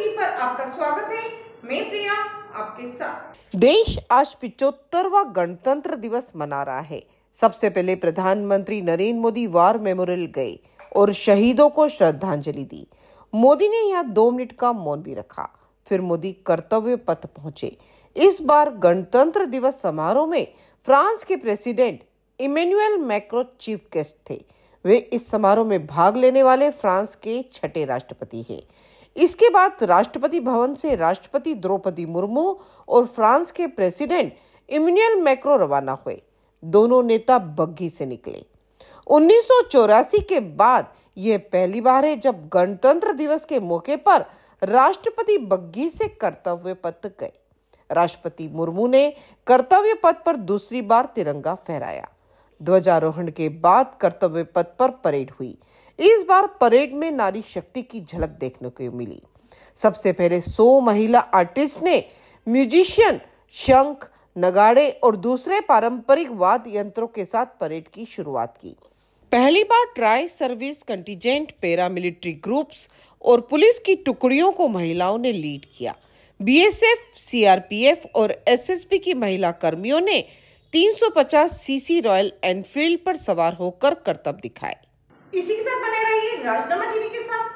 TV पर आपका स्वागत है मैं प्रिया आपके साथ देश आज पिचोत्तरवा गणतंत्र दिवस मना रहा है सबसे पहले प्रधानमंत्री नरेंद्र मोदी वार मेमोरियल गए और शहीदों को श्रद्धांजलि दी मोदी ने यहाँ दो मिनट का मौन भी रखा फिर मोदी कर्तव्य पथ पहुंचे इस बार गणतंत्र दिवस समारोह में फ्रांस के president Emmanuel Macron chief guest थे वे इस समारोह में भाग लेने वाले फ्रांस के छठे राष्ट्रपति हैं इसके बाद राष्ट्रपति भवन से राष्ट्रपति द्रौपदी मुर्मू और फ्रांस के प्रेसिडेंट इम्यूनियल मैक्रो रवाना हुए दोनों नेता बग्घी से निकले उन्नीस के बाद यह पहली बार है जब गणतंत्र दिवस के मौके पर राष्ट्रपति बग्घी से कर्तव्य पथ गए राष्ट्रपति मुर्मू ने कर्तव्य पथ पर दूसरी बार तिरंगा फहराया ध्वजारोहण के बाद कर्तव्य पथ पर परेड हुई इस बार परेड में नारी शक्ति की झलक देखने को मिली सबसे पहले सो महिला आर्टिस्ट ने म्यूजिशियन शंख नगाड़े और दूसरे पारंपरिक वाद यंत्रों के साथ परेड की शुरुआत की पहली बार tri service contingent paramilitary groups और पुलिस की टुकड़ियों को महिलाओं ने लीड किया बीएसएफ, सीआरपीएफ और एसएसबी की महिला कर्मियों ने 350 सीसी रॉयल एनफील्ड पर सवार होकर करतब दिखाए इसी के साथ बने रहिए राजनामा टीवी के साथ